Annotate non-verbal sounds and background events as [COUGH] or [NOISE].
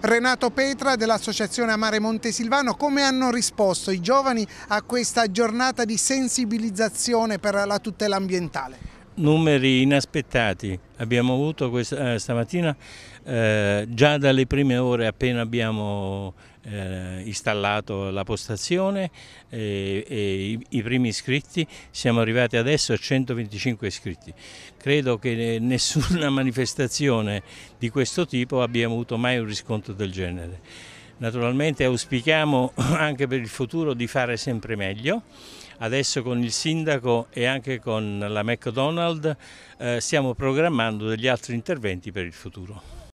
Renato Petra dell'Associazione Amare Montesilvano, come hanno risposto i giovani a questa giornata di sensibilizzazione per la tutela ambientale? numeri inaspettati. Abbiamo avuto questa, eh, stamattina eh, già dalle prime ore appena abbiamo eh, installato la postazione e, eh, e i, i, primi iscritti, siamo arrivati adesso a 125 iscritti. Credo che nessuna [LAUGHS] manifestazione di questo tipo abbia avuto mai un riscontro del genere. Naturalmente auspichiamo [CLEARS THROAT] anche per il futuro di fare sempre meglio. Adesso con il sindaco e anche con la McDonald's eh, stiamo programmando degli altri interventi per il futuro.